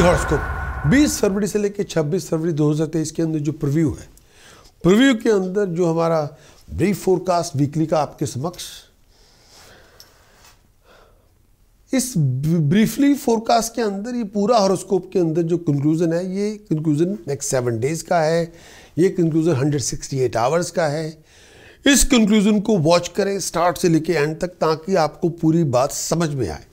daily horoscope 20 फरवरी से लेकर 26 फरवरी 2023 के अंदर जो प्रिव्यू है प्रिव्यू के अंदर जो हमारा ब्रीफ फोरकास्ट वीकली का आपके समक्ष इस ब्रीफली फोरकास्ट के अंदर ये पूरा हॉरोस्कोप के अंदर जो कंक्लूजन है ये कंक्लूजन नेक्स्ट सेवन डेज का है ये कंक्लूजन 168 आवर्स का है इस कंक्लूजन को वॉच करें स्टार्ट से लेके एंड तक ताकि आपको पूरी बात समझ में आए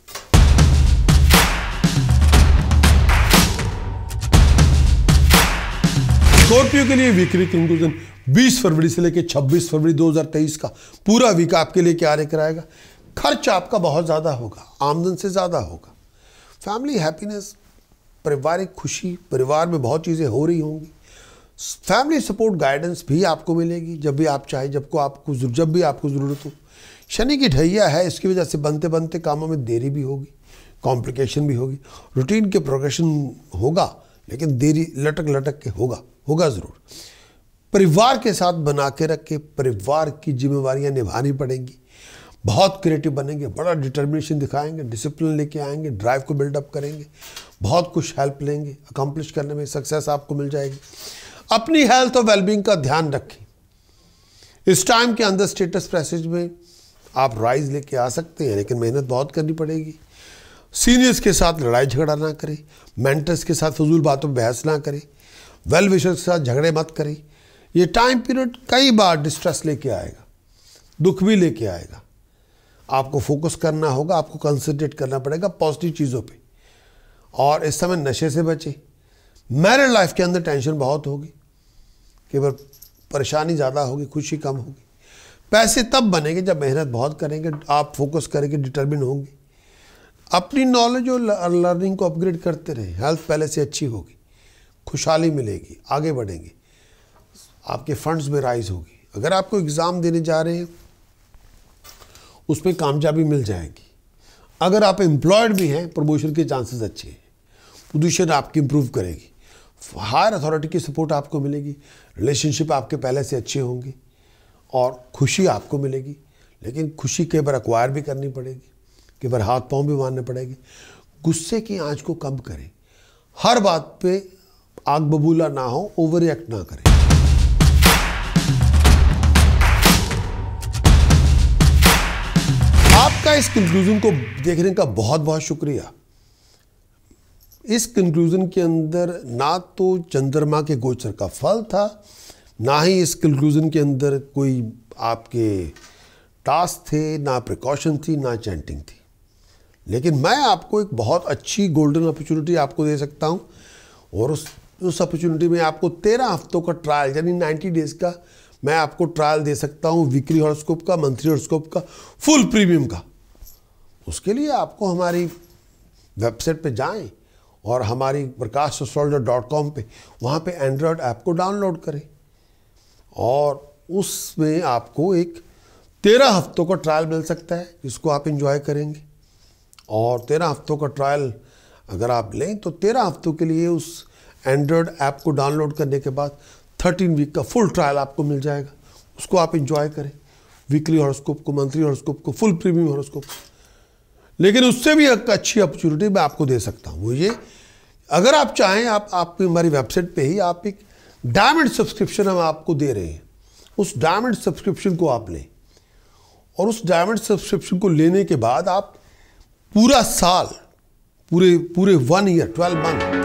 स्कॉर्पियो के लिए वीकली कंक्लूजन 20 फरवरी से लेकर 26 फरवरी 2023 का पूरा वीक आपके लिए क्या लेकर आएगा खर्च आपका बहुत ज़्यादा होगा आमदन से ज़्यादा होगा फैमिली हैप्पीनेस पारिवारिक खुशी परिवार में बहुत चीज़ें हो रही होंगी फैमिली सपोर्ट गाइडेंस भी आपको मिलेगी जब भी आप चाहे जब को आपको जब भी आपको ज़रूरत हो शनि की ढैया है इसकी वजह से बनते बनते कामों में देरी भी होगी कॉम्प्लिकेशन भी होगी रूटीन के प्रोग्रेशन होगा लेकिन देरी लटक लटक के होगा होगा ज़रूर परिवार के साथ बना के रख के परिवार की जिम्मेवार निभानी पड़ेंगी बहुत क्रिएटिव बनेंगे बड़ा डिटर्मिनेशन दिखाएंगे डिसिप्लिन लेके आएंगे ड्राइव को बिल्डअप करेंगे बहुत कुछ हेल्प लेंगे अकम्पलिश करने में सक्सेस आपको मिल जाएगी अपनी हेल्थ और वेलबींग का ध्यान रखें इस टाइम के अंदर स्टेटस प्रेसेज में आप राइज लेके आ सकते हैं लेकिन मेहनत बहुत करनी पड़ेगी सीनियर्स के साथ लड़ाई झगड़ा ना करें मेंटर्स के साथ फजूल बातों पर बहस ना करें वेल विशर्स के साथ झगड़े मत करें ये टाइम पीरियड कई बार डिस्ट्रेस लेके आएगा दुख भी लेके आएगा आपको फोकस करना होगा आपको कंसनट्रेट करना पड़ेगा पॉजिटिव चीज़ों पे और इस समय नशे से बचें मैरिड लाइफ के अंदर टेंशन बहुत होगी कई बार परेशानी ज़्यादा होगी खुशी कम होगी पैसे तब बनेंगे जब मेहनत बहुत करेंगे आप फोकस करेंगे डिटर्मिन होंगे अपनी नॉलेज और लर्निंग को अपग्रेड करते रहें हेल्थ पहले से अच्छी होगी खुशहाली मिलेगी आगे बढ़ेंगे आपके फंड्स में राइज होगी अगर आपको एग्ज़ाम देने जा रहे हैं उसमें कामयाबी मिल जाएगी अगर आप एम्प्लॉयड भी हैं प्रमोशन के चांसेस अच्छे हैं पोजिशन आपकी इम्प्रूव करेगी हायर अथॉरिटी की सपोर्ट आपको मिलेगी रिलेशनशिप आपके पहले से अच्छे होंगे और खुशी आपको मिलेगी लेकिन खुशी कई बार अक्वायर भी करनी पड़ेगी कि फिर हाथ पाँव भी मारने पड़ेंगे गुस्से की आंच को कम करें हर बात पे आग बबूला ना हो ओवर एक्ट ना करें आपका इस कंक्लूजन को देखने का बहुत बहुत शुक्रिया इस कंक्लूजन के अंदर ना तो चंद्रमा के गोचर का फल था ना ही इस कंक्लूजन के अंदर कोई आपके टास्क थे ना प्रिकॉशन थी ना चैंटिंग थी लेकिन मैं आपको एक बहुत अच्छी गोल्डन अपॉर्चुनिटी आपको दे सकता हूँ और उस उस अपॉर्चुनिटी में आपको तेरह हफ्तों का ट्रायल यानी नाइन्टी डेज़ का मैं आपको ट्रायल दे सकता हूँ वीकली हॉरोस्कोप का मंथली हॉरोस्कोप का फुल प्रीमियम का उसके लिए आपको हमारी वेबसाइट पे जाएं और हमारी प्रकाश एस्ट्रोलॉजर डॉट कॉम पर वहाँ पर एंड्रॉयड ऐप को डाउनलोड करें और उसमें आपको एक तेरह हफ्तों का ट्रायल मिल सकता है जिसको आप इंजॉय करेंगे और तेरह हफ्तों का ट्रायल अगर आप लें तो तेरह हफ्तों के लिए उस एंड्रॉयड ऐप को डाउनलोड करने के बाद थर्टीन वीक का फुल ट्रायल आपको मिल जाएगा उसको आप इंजॉय करें वीकली हॉरोस्कोप को मंथली हॉरोस्कोप को फुल प्रीमियम हॉरोस्कोप लेकिन उससे भी एक अच्छी अपॉर्चुनिटी मैं आपको दे सकता हूँ वो ये अगर आप चाहें आप आपकी हमारी वेबसाइट पे ही आप एक डायमंड सब्सक्रिप्शन हम आपको दे रहे हैं उस डायमंड सब्सक्रिप्शन को आप लें और उस डायमंड सब्सक्रिप्शन को लेने के बाद आप पूरा साल पूरे पूरे वन ईयर ट्वेल्व मंथ